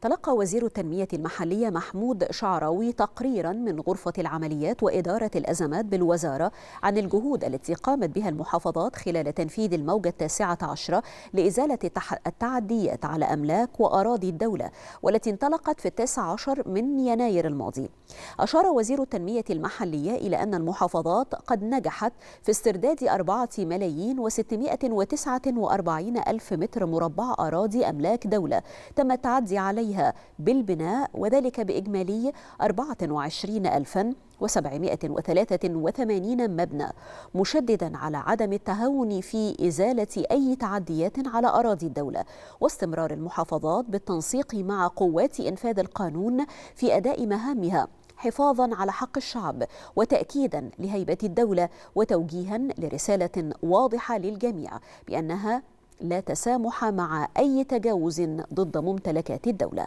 تلقى وزير التنمية المحلية محمود شعراوي تقريرا من غرفة العمليات وإدارة الأزمات بالوزارة عن الجهود التي قامت بها المحافظات خلال تنفيذ الموجة التاسعة عشرة لإزالة التعديات على أملاك وأراضي الدولة والتي انطلقت في التاسع عشر من يناير الماضي أشار وزير التنمية المحلية إلى أن المحافظات قد نجحت في استرداد أربعة ملايين وستمائة وتسعة وأربعين ألف متر مربع أراضي أملاك دولة تم التعدي عليها عليها بالبناء وذلك بإجمالي 24783 مبنى مشددا على عدم التهاون في إزالة أي تعديات على أراضي الدولة واستمرار المحافظات بالتنسيق مع قوات إنفاذ القانون في أداء مهامها حفاظا على حق الشعب وتاكيدا لهيبه الدوله وتوجيها لرساله واضحه للجميع بانها لا تسامح مع أي تجاوز ضد ممتلكات الدولة